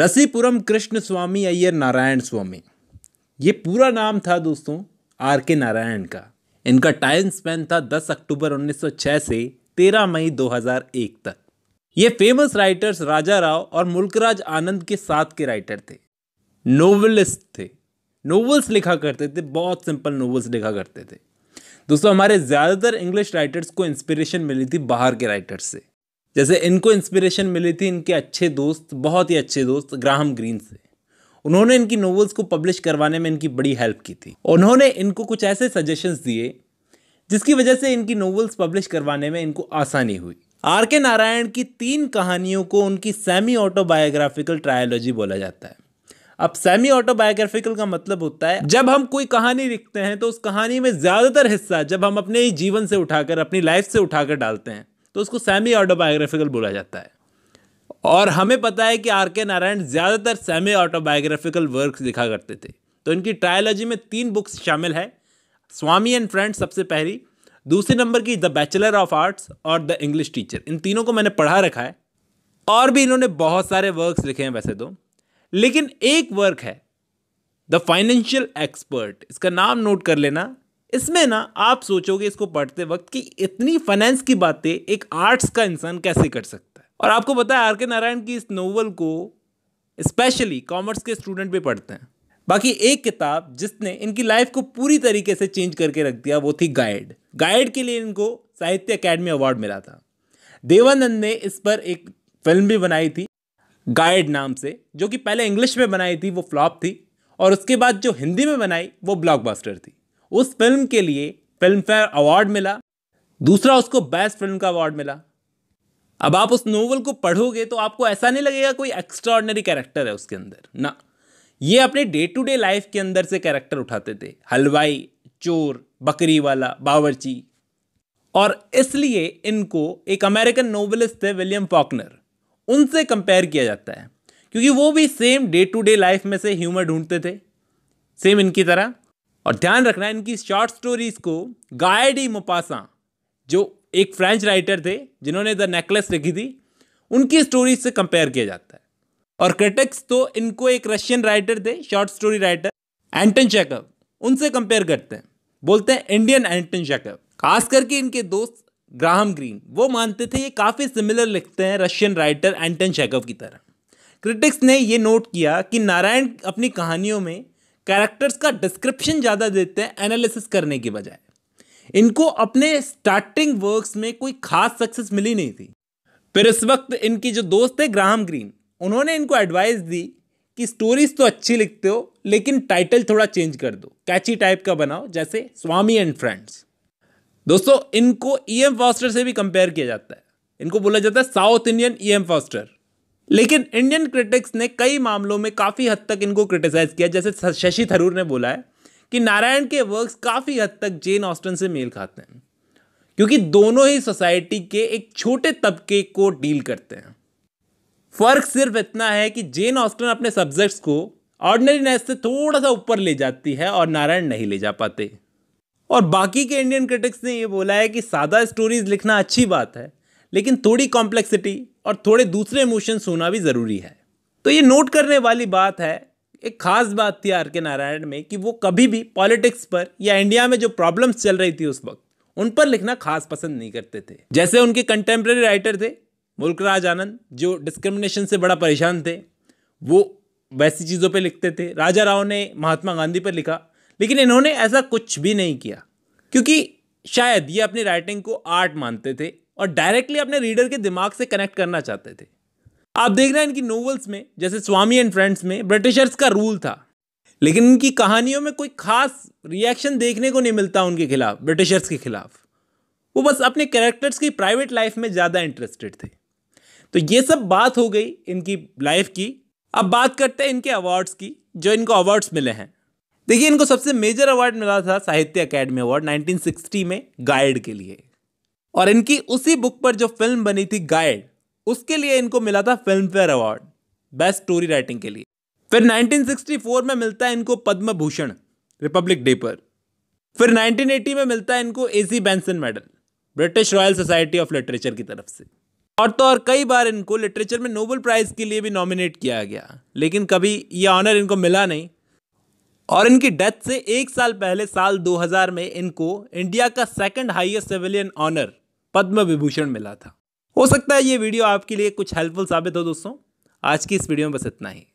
रसीपुरम कृष्ण स्वामी अय्यर नारायण स्वामी ये पूरा नाम था दोस्तों आर के नारायण का इनका टाइम स्पेन था 10 अक्टूबर 1906 से 13 मई 2001 तक ये फेमस राइटर्स राजा राव और मुल्कराज आनंद के साथ के राइटर थे नोवलिस्ट थे नोवेल्स लिखा करते थे बहुत सिंपल नोवेल्स लिखा करते थे दोस्तों हमारे ज़्यादातर इंग्लिश राइटर्स को इंस्पिरेशन मिली थी बाहर के राइटर्स से जैसे इनको इंस्पिरेशन मिली थी इनके अच्छे दोस्त बहुत ही अच्छे दोस्त ग्राहम ग्रीन से उन्होंने इनकी नोवेल्स को पब्लिश करवाने में इनकी बड़ी हेल्प की थी उन्होंने इनको कुछ ऐसे सजेशंस दिए जिसकी वजह से इनकी नोवेल्स पब्लिश करवाने में इनको आसानी हुई आर के नारायण की तीन कहानियों को उनकी सेमी ऑटोबायोग्राफिकल ट्रायोलॉजी बोला जाता है अब सेमी ऑटोबायोग्राफिकल का मतलब होता है जब हम कोई कहानी लिखते हैं तो उस कहानी में ज़्यादातर हिस्सा जब हम अपने ही जीवन से उठाकर अपनी लाइफ से उठाकर डालते हैं तो उसको सेमी ऑटोबायोग्राफिकल बोला जाता है और हमें पता है कि आर के नारायण ज़्यादातर सेमी ऑटोबायोग्राफिकल वर्क लिखा करते थे तो इनकी ट्रायोलॉजी में तीन बुक्स शामिल है स्वामी एंड फ्रेंड्स सबसे पहली दूसरे नंबर की द बैचलर ऑफ आर्ट्स और द इंग्लिश टीचर इन तीनों को मैंने पढ़ा रखा है और भी इन्होंने बहुत सारे वर्क्स लिखे हैं वैसे तो लेकिन एक वर्क है द फाइनेंशियल एक्सपर्ट इसका नाम नोट कर लेना इसमें ना आप सोचोगे इसको पढ़ते वक्त कि इतनी फाइनेंस की बातें एक आर्ट्स का इंसान कैसे कर सकता है और आपको पता है आर के नारायण की इस नोवेल को स्पेशली कॉमर्स के स्टूडेंट भी पढ़ते हैं बाकी एक किताब जिसने इनकी लाइफ को पूरी तरीके से चेंज करके रख दिया वो थी गाइड गाइड के लिए इनको साहित्य अकेडमी अवार्ड मिला था देवानंद ने इस पर एक फिल्म भी बनाई थी गाइड नाम से जो कि पहले इंग्लिश में बनाई थी वो फ्लॉप थी और उसके बाद जो हिंदी में बनाई वो ब्लॉकबस्टर थी उस फिल्म के लिए फिल्म फेयर अवार्ड मिला दूसरा उसको बेस्ट फिल्म का अवार्ड मिला अब आप उस नोवेल को पढ़ोगे तो आपको ऐसा नहीं लगेगा कोई एक्स्ट्रॉर्डनरी कैरेक्टर है उसके अंदर ना ये अपने डे टू डे लाइफ के अंदर से कैरेक्टर उठाते थे हलवाई चोर बकरी वाला बावर्ची और इसलिए इनको एक अमेरिकन नोवेलिस्ट थे विलियम फॉकनर उनसे कंपेयर किया जाता है क्योंकि वो भी same day to day life में से ह्यूमर ढूंढते थे सेम इनकी तरह और ध्यान रखना इनकी शॉर्ट स्टोरीज को गाय डी मोपासा जो एक फ्रेंच राइटर थे जिन्होंने द नेकलेस लिखी थी उनकी स्टोरीज से कंपेयर किया जाता है और क्रिटिक्स तो इनको एक रशियन राइटर थे short story writer Anton Chekhov उनसे कंपेयर करते हैं बोलते हैं इंडियन एंटन शेकअप खास करके इनके दोस्त ग्राहम ग्रीन वो मानते थे ये काफ़ी सिमिलर लिखते हैं रशियन राइटर एंटन शेकअप की तरह क्रिटिक्स ने ये नोट किया कि नारायण अपनी कहानियों में कैरेक्टर्स का डिस्क्रिप्शन ज़्यादा देते हैं एनालिसिस करने की बजाय इनको अपने स्टार्टिंग वर्क्स में कोई खास सक्सेस मिली नहीं थी फिर इस वक्त इनकी जो दोस्त है ग्राहम ग्रीन उन्होंने इनको एडवाइस दी कि स्टोरीज तो अच्छी लिखते हो लेकिन टाइटल थोड़ा चेंज कर दो कैची टाइप का बनाओ जैसे स्वामी एंड फ्रेंड्स दोस्तों इनको ई एम फॉस्टर से भी कंपेयर किया जाता है इनको बोला जाता है South Indian E M Forster लेकिन इंडियन क्रिटिक्स ने कई मामलों में काफ़ी हद तक इनको क्रिटिसाइज़ किया जैसे शशि थरूर ने बोला है कि नारायण के वर्क्स काफ़ी हद तक जेन ऑस्टन से मेल खाते हैं क्योंकि दोनों ही सोसाइटी के एक छोटे तबके को डील करते हैं फ़र्क सिर्फ इतना है कि जेन ऑस्टन अपने सब्जेक्ट्स को ऑर्डनरीनेस से थोड़ा सा ऊपर ले जाती है और नारायण नहीं ले जा पाते और बाकी के इंडियन क्रिटिक्स ने ये बोला है कि सादा स्टोरीज लिखना अच्छी बात है लेकिन थोड़ी कॉम्प्लेक्सिटी और थोड़े दूसरे इमोशंस होना भी ज़रूरी है तो ये नोट करने वाली बात है एक खास बात थी आर के नारायण में कि वो कभी भी पॉलिटिक्स पर या इंडिया में जो प्रॉब्लम्स चल रही थी उस वक्त उन पर लिखना खास पसंद नहीं करते थे जैसे उनके कंटेम्प्रेरी राइटर थे राज आनंद जो डिस्क्रिमिनेशन से बड़ा परेशान थे वो वैसी चीज़ों पर लिखते थे राजा राव ने महात्मा गांधी पर लिखा लेकिन इन्होंने ऐसा कुछ भी नहीं किया क्योंकि शायद ये अपनी राइटिंग को आर्ट मानते थे और डायरेक्टली अपने रीडर के दिमाग से कनेक्ट करना चाहते थे आप देख रहे हैं इनकी नोवेल्स में जैसे स्वामी एंड फ्रेंड्स में ब्रिटिशर्स का रूल था लेकिन इनकी कहानियों में कोई खास रिएक्शन देखने को नहीं मिलता उनके खिलाफ ब्रिटिशर्स के खिलाफ वो बस अपने कैरेक्टर्स की प्राइवेट लाइफ में ज़्यादा इंटरेस्टेड थे तो ये सब बात हो गई इनकी लाइफ की अब बात करते हैं इनके अवार्ड्स की जो इनको अवार्ड्स मिले हैं देखिए इनको सबसे मेजर अवार्ड मिला था साहित्य अकेडमी अवार्ड 1960 में गाइड के लिए और इनकी उसी बुक पर जो फिल्म बनी थी गाइड उसके लिए इनको मिला था Filmfare award best story writing के लिए फिर 1964 में मिलता है इनको पद्म भूषण रिपब्लिक डे पर फिर 1980 में मिलता है इनको A C Benson medal British Royal Society of Literature की तरफ से और तो और कई बार इनको लिटरेचर में नोबल प्राइज़ के लिए भी नॉमिनेट किया गया लेकिन कभी ये ऑनर इनको मिला नहीं और इनकी डेथ से एक साल पहले साल 2000 में इनको इंडिया का second highest civilian honour Padma Vibhushan मिला था हो सकता है ये वीडियो आपके लिए कुछ हेल्पफुल साबित हो दोस्तों आज की इस वीडियो में बस इतना ही